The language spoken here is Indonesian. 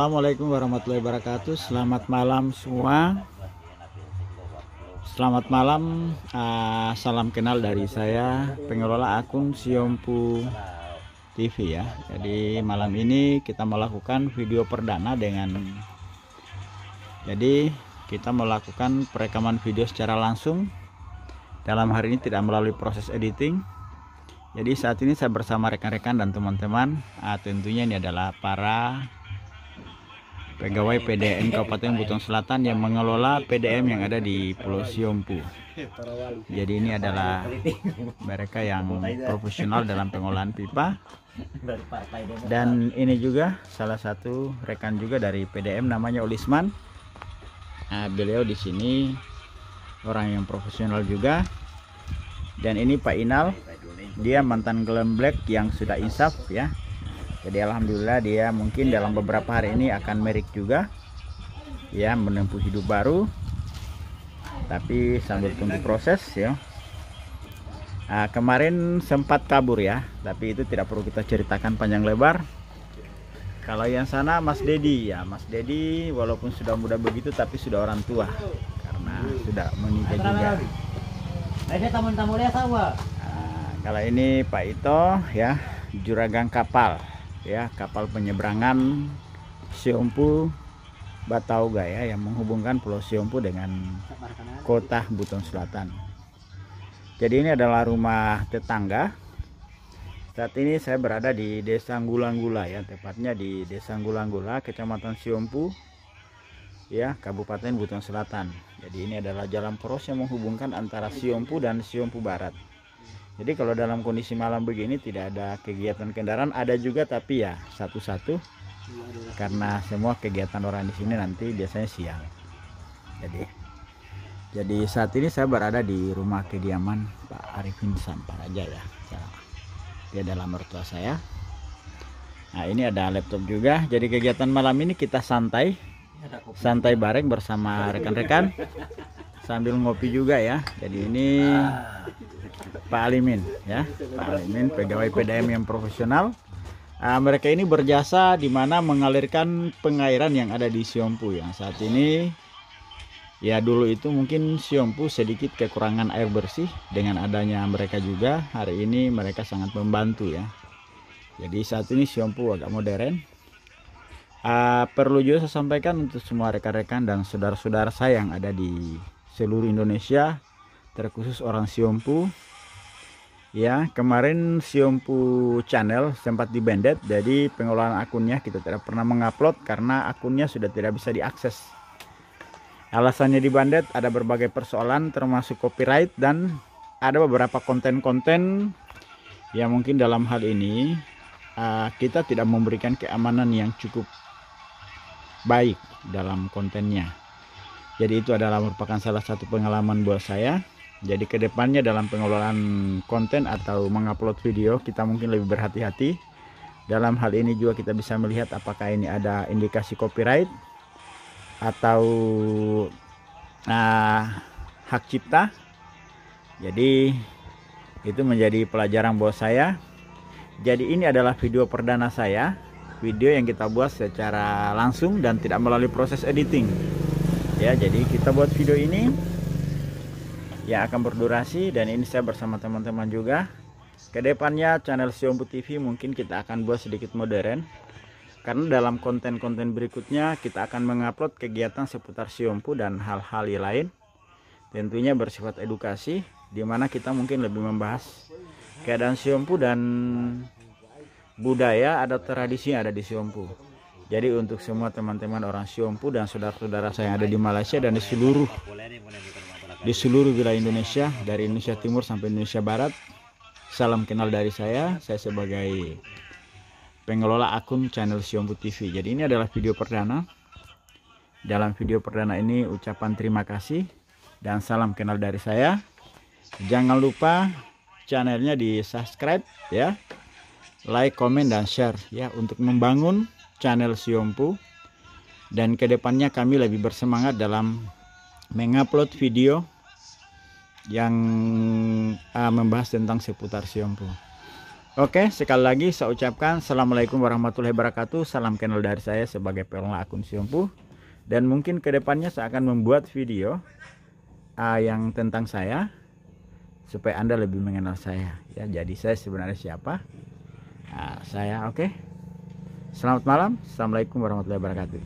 Assalamualaikum warahmatullahi wabarakatuh Selamat malam semua Selamat malam uh, Salam kenal dari saya Pengelola akun Siompu TV ya Jadi malam ini kita melakukan video perdana dengan Jadi kita melakukan perekaman video secara langsung Dalam hari ini tidak melalui proses editing jadi saat ini saya bersama rekan-rekan dan teman-teman uh, Tentunya ini adalah para pegawai PDM Kabupaten Buton Selatan yang mengelola PDM yang ada di Pulau Siompu. Jadi ini adalah mereka yang profesional dalam pengolahan pipa. Dan ini juga salah satu rekan juga dari PDM namanya Ulisman. Nah, beliau di sini orang yang profesional juga. Dan ini Pak Inal, dia mantan Glen Black yang sudah insaf ya jadi alhamdulillah dia mungkin iya, dalam iya, beberapa iya. hari ini akan merik juga ya menempuh hidup baru tapi sambil tunggu proses ya nah, kemarin sempat kabur ya tapi itu tidak perlu kita ceritakan panjang lebar kalau yang sana Mas Dedi ya Mas Dedi walaupun sudah muda begitu tapi sudah orang tua karena sudah menikah juga nah, kalau ini Pak Ito ya juragan kapal ya kapal penyeberangan Siompu Batauga ya yang menghubungkan Pulau Siompu dengan kota Buton Selatan. Jadi ini adalah rumah tetangga. Saat ini saya berada di Desa Gulanggula, ya, tepatnya di Desa Gulanggula, Kecamatan Siompu, ya Kabupaten Buton Selatan. Jadi ini adalah jalan poros yang menghubungkan antara Siompu dan Siompu Barat jadi kalau dalam kondisi malam begini tidak ada kegiatan kendaraan ada juga tapi ya satu-satu karena semua kegiatan orang di sini nanti biasanya siang jadi jadi saat ini saya berada di rumah kediaman Pak Arifin Samparaja ya dia adalah mertua saya nah ini ada laptop juga jadi kegiatan malam ini kita santai santai bareng bersama rekan-rekan sambil ngopi juga ya jadi ini Pak Alimin ya Pak Alimin pegawai PDM yang profesional uh, mereka ini berjasa di mana mengalirkan pengairan yang ada di Siompu yang saat ini ya dulu itu mungkin Siompu sedikit kekurangan air bersih dengan adanya mereka juga hari ini mereka sangat membantu ya jadi saat ini Siompu agak modern uh, perlu juga saya sampaikan untuk semua rekan-rekan dan saudara-saudara saya yang ada di seluruh Indonesia terkhusus orang Siompu ya kemarin Siompu channel sempat dibanned, jadi pengelolaan akunnya kita tidak pernah mengupload karena akunnya sudah tidak bisa diakses alasannya dibanned ada berbagai persoalan termasuk copyright dan ada beberapa konten-konten yang mungkin dalam hal ini eh, kita tidak memberikan keamanan yang cukup baik dalam kontennya jadi itu adalah merupakan salah satu pengalaman buat saya jadi kedepannya dalam pengelolaan konten atau mengupload video kita mungkin lebih berhati-hati. Dalam hal ini juga kita bisa melihat apakah ini ada indikasi copyright atau uh, hak cipta. Jadi itu menjadi pelajaran buat saya. Jadi ini adalah video perdana saya, video yang kita buat secara langsung dan tidak melalui proses editing. Ya, jadi kita buat video ini yang akan berdurasi dan ini saya bersama teman-teman juga kedepannya channel Siompu TV mungkin kita akan buat sedikit modern karena dalam konten-konten berikutnya kita akan mengupload kegiatan seputar Siompu dan hal-hal lain tentunya bersifat edukasi di mana kita mungkin lebih membahas keadaan Siompu dan budaya ada tradisi yang ada di Siompu jadi untuk semua teman-teman orang Siompu dan saudara-saudara saya yang ada di Malaysia dan di seluruh di seluruh wilayah Indonesia dari Indonesia Timur sampai Indonesia Barat. Salam kenal dari saya, saya sebagai pengelola akun channel Siombu TV. Jadi ini adalah video perdana. Dalam video perdana ini ucapan terima kasih dan salam kenal dari saya. Jangan lupa channelnya di subscribe ya, like, comment dan share ya untuk membangun channel Siompu dan kedepannya kami lebih bersemangat dalam mengupload video yang uh, membahas tentang seputar Siompu. Oke, sekali lagi saya ucapkan Assalamualaikum warahmatullahi wabarakatuh. Salam kenal dari saya sebagai pengelola akun Siompu. Dan mungkin kedepannya saya akan membuat video uh, yang tentang saya. Supaya Anda lebih mengenal saya. ya Jadi saya sebenarnya siapa? Nah, saya oke. Okay? Selamat malam. Assalamualaikum warahmatullahi wabarakatuh.